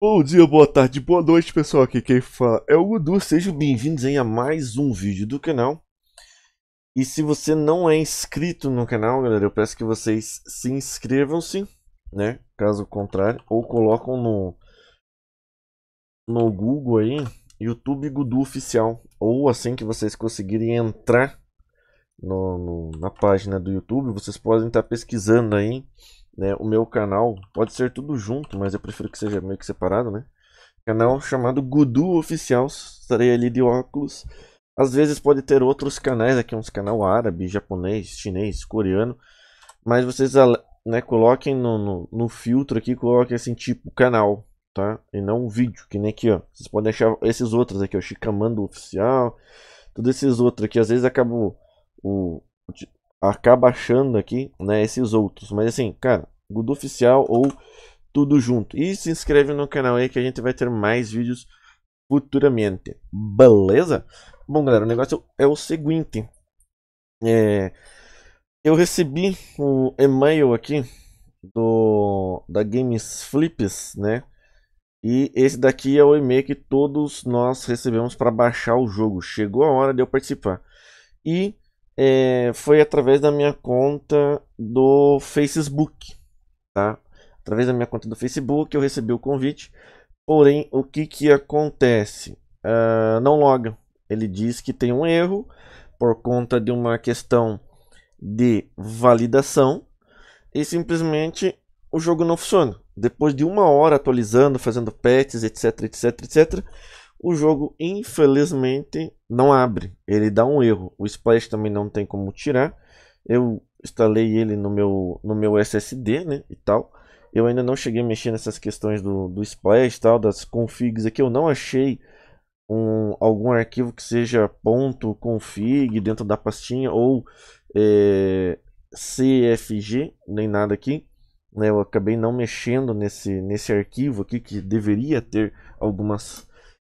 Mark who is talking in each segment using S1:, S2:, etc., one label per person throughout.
S1: Bom dia, boa tarde, boa noite pessoal, aqui quem fala é o Gudu, sejam bem-vindos a mais um vídeo do canal E se você não é inscrito no canal, galera, eu peço que vocês se inscrevam-se, né, caso contrário Ou colocam no, no Google aí, YouTube Gudu Oficial Ou assim que vocês conseguirem entrar no, no, na página do YouTube, vocês podem estar pesquisando aí né, o meu canal. Pode ser tudo junto, mas eu prefiro que seja meio que separado, né? Canal chamado Gudu Oficial. Estarei ali de óculos. Às vezes pode ter outros canais aqui, é uns canal árabe, japonês, chinês, coreano. Mas vocês né, coloquem no, no, no filtro aqui, coloquem assim, tipo canal, tá? E não um vídeo, que nem aqui, ó. Vocês podem achar esses outros aqui, ó, Chicamando Oficial, todos esses outros aqui. Às vezes acabou o, acaba achando aqui, né, esses outros. Mas assim, cara, Gudu Oficial ou tudo junto. E se inscreve no canal aí que a gente vai ter mais vídeos futuramente. Beleza? Bom, galera, o negócio é o seguinte. É, eu recebi um e-mail aqui do da Games Flips, né? E esse daqui é o e-mail que todos nós recebemos para baixar o jogo. Chegou a hora de eu participar. E é, foi através da minha conta do Facebook, tá? Através da minha conta do Facebook eu recebi o convite, porém o que que acontece? Uh, não loga. Ele diz que tem um erro por conta de uma questão de validação e simplesmente o jogo não funciona. Depois de uma hora atualizando, fazendo patches, etc, etc, etc, o jogo, infelizmente, não abre. Ele dá um erro. O Splash também não tem como tirar. Eu instalei ele no meu, no meu SSD, né, e tal. Eu ainda não cheguei a mexer nessas questões do, do Splash tal, das configs aqui. Eu não achei um, algum arquivo que seja ponto .config dentro da pastinha ou é, CFG, nem nada aqui. Né, eu acabei não mexendo nesse, nesse arquivo aqui que deveria ter algumas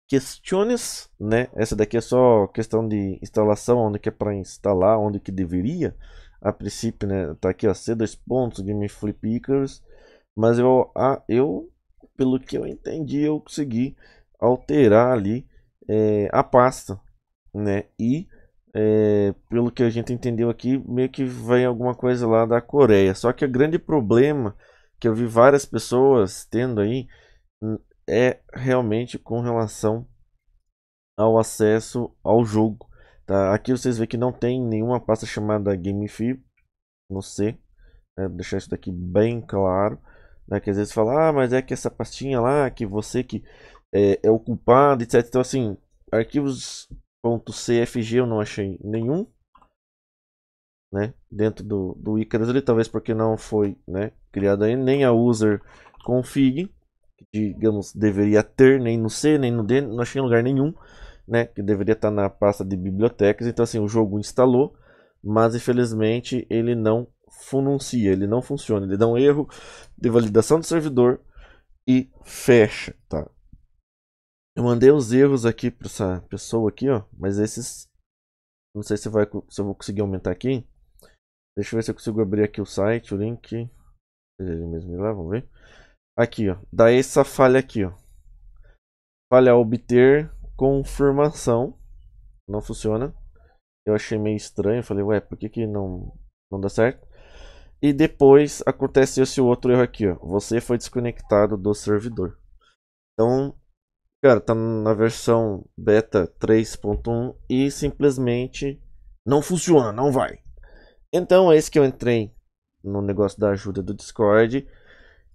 S1: questões né? Essa daqui é só questão de instalação, onde que é para instalar, onde que deveria. A princípio, né? Tá aqui, ó, C2 pontos, Game Flip Pickers. Mas eu, ah, eu, pelo que eu entendi, eu consegui alterar ali é, a pasta, né? E é, pelo que a gente entendeu aqui, meio que vem alguma coisa lá da Coreia. Só que o grande problema que eu vi várias pessoas tendo aí hum, é realmente com relação ao acesso ao jogo. Tá? Aqui vocês veem que não tem nenhuma pasta chamada GameFi no C. Né? Vou deixar isso daqui bem claro. Né? Que às vezes fala, ah, mas é que essa pastinha lá, que você que é, é o culpado, etc. Então assim, arquivos.cfg eu não achei nenhum. Né? Dentro do, do Icarus ali, talvez porque não foi né, criado aí, nem a user config que digamos deveria ter, nem no C, nem no D, não achei em lugar nenhum, né, que deveria estar na pasta de bibliotecas. Então assim, o jogo instalou, mas infelizmente ele não funcia, ele não funciona, ele dá um erro de validação do servidor e fecha, tá? Eu mandei os erros aqui para essa pessoa aqui, ó, mas esses não sei se vai se eu vou conseguir aumentar aqui. Deixa eu ver se eu consigo abrir aqui o site, o link. Ele mesmo lá, vamos ver. Aqui, ó. Dá essa falha aqui, ó. Falha obter confirmação. Não funciona. Eu achei meio estranho. Falei, ué, por que, que não, não dá certo? E depois acontece esse outro erro aqui, ó. Você foi desconectado do servidor. Então, cara, tá na versão beta 3.1 e simplesmente não funciona, não vai. Então, é isso que eu entrei no negócio da ajuda do Discord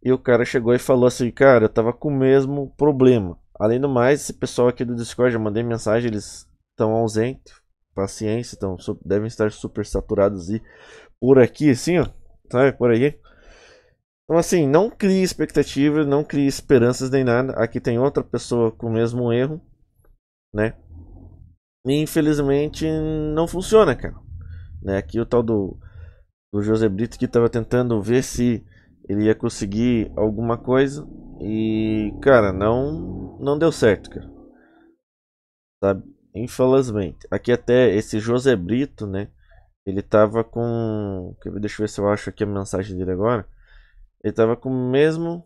S1: e o cara chegou e falou assim: Cara, eu tava com o mesmo problema. Além do mais, esse pessoal aqui do Discord, eu mandei mensagem, eles estão ausentes. Paciência, então devem estar super saturados e por aqui, assim, ó. Sabe, por aí. Então, assim, não crie expectativas, não crie esperanças nem nada. Aqui tem outra pessoa com o mesmo erro, né? E, infelizmente, não funciona, cara. Né? Aqui o tal do, do José Brito que estava tentando ver se ele ia conseguir alguma coisa e, cara, não não deu certo, cara. Sabe? Infelizmente. Aqui até esse José Brito, né? Ele tava com, deixa eu ver se eu acho aqui a mensagem dele agora. Ele tava com o mesmo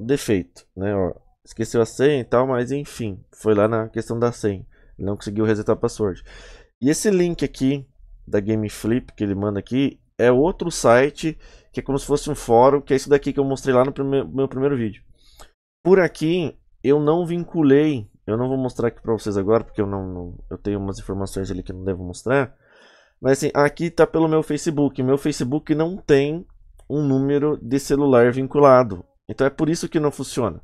S1: defeito, né, ó. Esqueceu a senha e tal, mas enfim, foi lá na questão da senha. Ele não conseguiu resetar a password. E esse link aqui da Game Flip que ele manda aqui, é outro site que é como se fosse um fórum, que é isso daqui que eu mostrei lá no meu primeiro vídeo. Por aqui eu não vinculei, eu não vou mostrar aqui para vocês agora, porque eu não, não, eu tenho umas informações ali que eu não devo mostrar. Mas assim, aqui tá pelo meu Facebook. Meu Facebook não tem um número de celular vinculado. Então é por isso que não funciona.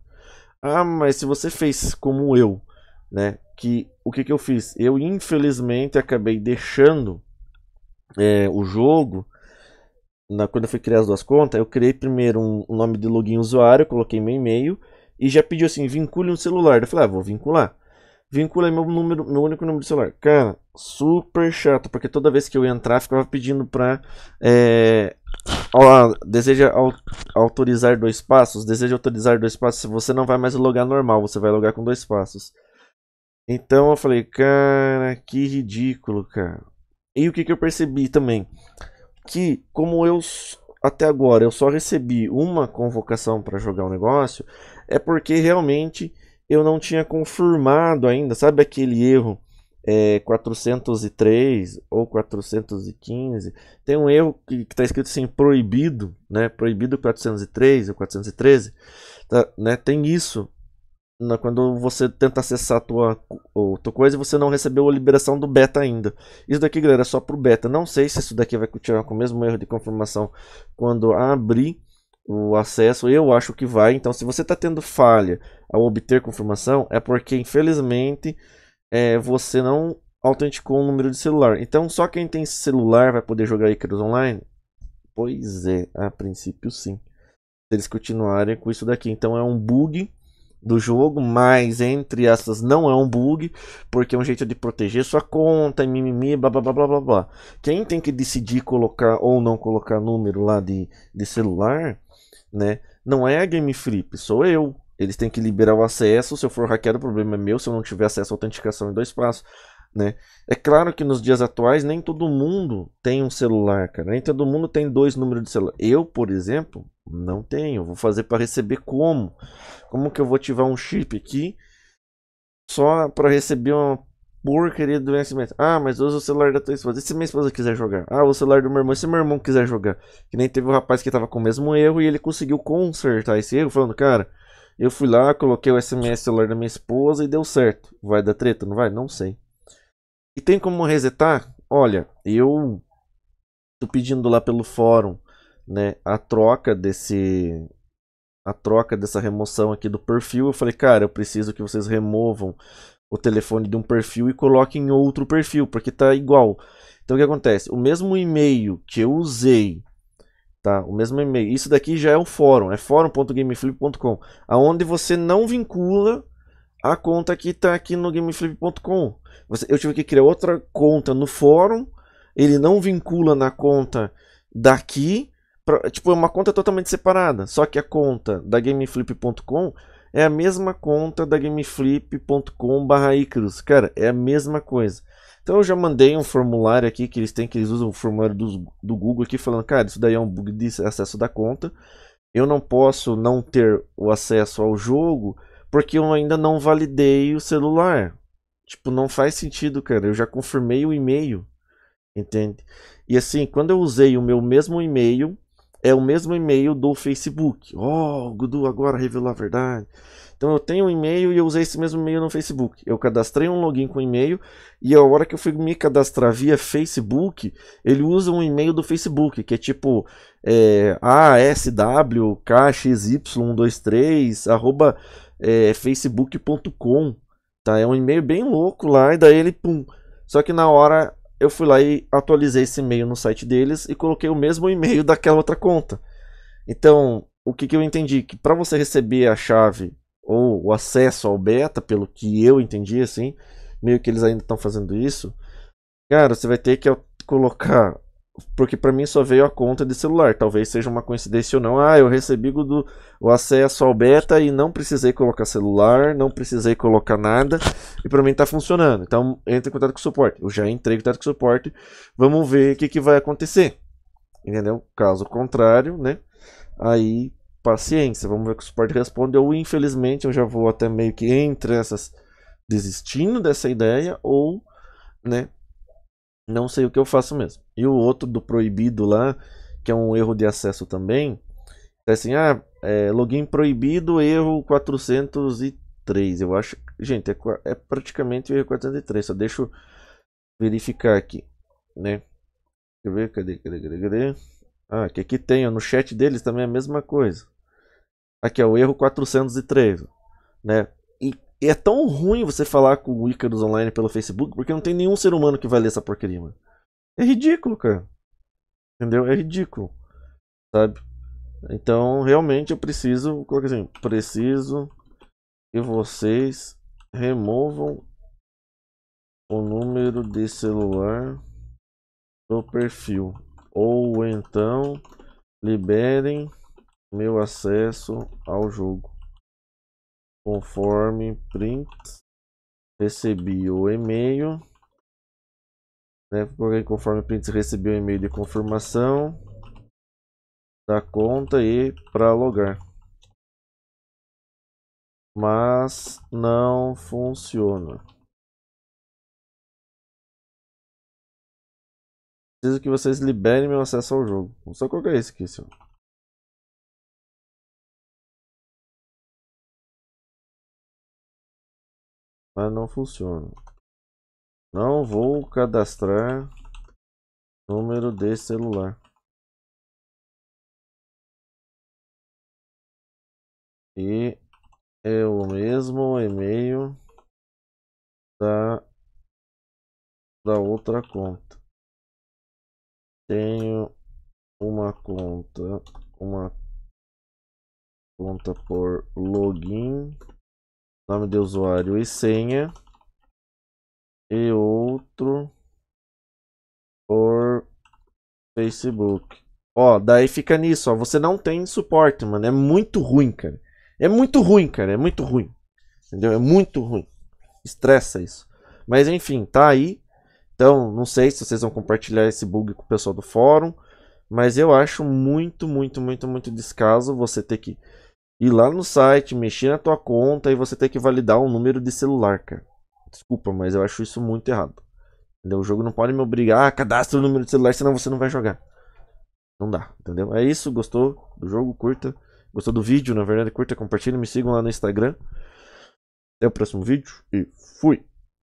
S1: Ah, mas se você fez como eu, né? Que o que, que eu fiz? Eu infelizmente acabei deixando é, o jogo na, quando eu fui criar as duas contas, eu criei primeiro um, um nome de login usuário, coloquei meu e-mail e já pediu assim, vincule um celular. Eu falei, ah, vou vincular. vincula meu número, meu único número de celular. Cara, super chato, porque toda vez que eu ia entrar, ficava pedindo pra. É, ó, deseja autorizar dois passos? Deseja autorizar dois passos? Você não vai mais logar normal, você vai logar com dois passos. Então eu falei, cara, que ridículo, cara. E o que, que eu percebi também? que como eu até agora eu só recebi uma convocação para jogar o um negócio, é porque realmente eu não tinha confirmado ainda, sabe aquele erro é, 403 ou 415. Tem um erro que está escrito assim, proibido, né? Proibido 403 ou 413, tá, né? Tem isso quando você tenta acessar a tua, a tua coisa e você não recebeu a liberação do beta ainda. Isso daqui, galera, é só pro beta. Não sei se isso daqui vai continuar com o mesmo erro de confirmação quando abrir o acesso. Eu acho que vai. Então, se você está tendo falha ao obter confirmação, é porque, infelizmente, é, você não autenticou o número de celular. Então, só quem tem celular vai poder jogar Icarus Online? Pois é, a princípio sim. Se eles continuarem com isso daqui. Então, é um bug do jogo, mas entre essas não é um bug, porque é um jeito de proteger sua conta, mimimi, blá blá blá blá blá. Quem tem que decidir colocar ou não colocar número lá de, de celular, né? Não é a Game Flip, sou eu. Eles têm que liberar o acesso. Se eu for hackeado, o problema é meu. Se eu não tiver acesso à autenticação em dois passos, né? É claro que nos dias atuais nem todo mundo tem um celular, cara. Nem todo mundo tem dois números de celular. Eu, por exemplo, não tenho. Vou fazer para receber como? Como que eu vou ativar um chip aqui só para receber uma porcaria do vencimento? Ah, mas usa o celular da tua esposa. E se minha esposa quiser jogar? Ah, o celular do meu irmão. E se meu irmão quiser jogar? Que nem teve um rapaz que tava com o mesmo erro e ele conseguiu consertar esse erro falando, cara, eu fui lá, coloquei o SMS celular da minha esposa e deu certo. Vai dar treta? Não vai? Não sei. E tem como resetar? Olha, eu tô pedindo lá pelo fórum, né, a troca desse a troca dessa remoção aqui do perfil. Eu falei, cara, eu preciso que vocês removam o telefone de um perfil e coloquem em outro perfil, porque tá igual. Então o que acontece? O mesmo e-mail que eu usei, tá? O mesmo e-mail. Isso daqui já é o fórum, é fórum.gameflip.com, aonde você não vincula a conta que está aqui no gameflip.com. Eu tive que criar outra conta no fórum, ele não vincula na conta daqui, pra, tipo, é uma conta totalmente separada, só que a conta da gameflip.com é a mesma conta da gameflip.com/icrus. Cara, é a mesma coisa. Então eu já mandei um formulário aqui que eles têm, que eles usam o formulário do, do Google aqui falando, cara, isso daí é um bug de acesso da conta. Eu não posso não ter o acesso ao jogo porque eu ainda não validei o celular. Tipo, não faz sentido, cara. Eu já confirmei o e-mail. Entende? E assim, quando eu usei o meu mesmo e-mail, é o mesmo e-mail do Facebook. Oh, o Gudu agora revelou a verdade. Então eu tenho um e-mail e eu usei esse mesmo e-mail no Facebook. Eu cadastrei um login com e-mail e a hora que eu fui me cadastrar via Facebook, ele usa um e-mail do Facebook, que é tipo é, ASWKXY123 arroba é, facebook.com, tá? É um e-mail bem louco lá, e daí ele, pum. Só que na hora eu fui lá e atualizei esse e-mail no site deles e coloquei o mesmo e-mail daquela outra conta. Então, o que, que eu entendi? Que para você receber a chave ou o acesso ao beta, pelo que eu entendi, assim, meio que eles ainda estão fazendo isso, cara, você vai ter que colocar porque para mim só veio a conta de celular. Talvez seja uma coincidência ou não. Ah, eu recebi do, o acesso ao beta e não precisei colocar celular, não precisei colocar nada. E para mim tá funcionando. Então entre em contato com o suporte. Eu já entrei em contato com o suporte. Vamos ver o que, que vai acontecer. Entendeu? Caso contrário, né? Aí, paciência. Vamos ver o que o suporte responde. Ou infelizmente eu já vou até meio que entre essas desistindo dessa ideia ou, né? Não sei o que eu faço mesmo. E o outro do proibido lá, que é um erro de acesso também, é assim, ah, é, login proibido, erro 403, eu acho. Gente, é, é praticamente o erro 403, só deixa eu verificar aqui, né? Deixa eu ver, cadê, cadê, cadê, cadê? Ah, que aqui tem, ó, no chat deles também é a mesma coisa. Aqui, é o erro 403, né? E é tão ruim você falar com o Icarus online pelo Facebook, porque não tem nenhum ser humano que vai ler essa porcaria, mano. É ridículo, cara. Entendeu? É ridículo. Sabe? Então, realmente eu preciso, coloca assim, preciso que vocês removam o número de celular do perfil ou então liberem meu acesso ao jogo conforme print recebi o e-mail né conforme print recebi o e-mail de confirmação da conta e para logar mas não funciona preciso que vocês liberem meu acesso ao jogo vou só colocar isso aqui senhor. mas não funciona. Não vou cadastrar número de celular. E é o mesmo e-mail da, da outra conta. Tenho uma conta, uma conta por login nome de usuário e senha e outro por Facebook. Ó, daí fica nisso, ó. Você não tem suporte, mano. É muito ruim, cara. É muito ruim, cara. É muito ruim. Entendeu? É muito ruim. Estressa isso. Mas enfim, tá aí. Então, não sei se vocês vão compartilhar esse bug com o pessoal do fórum. Mas eu acho muito, muito, muito, muito descaso você ter que ir lá no site, mexer na tua conta e você ter que validar um número de celular, cara. Desculpa, mas eu acho isso muito errado. Entendeu? O jogo não pode me obrigar a ah, cadastrar o número de celular, senão você não vai jogar. Não dá, entendeu? É isso, gostou do jogo, curta. Gostou do vídeo, na verdade, curta, compartilha, me sigam lá no Instagram. Até o próximo vídeo e fui!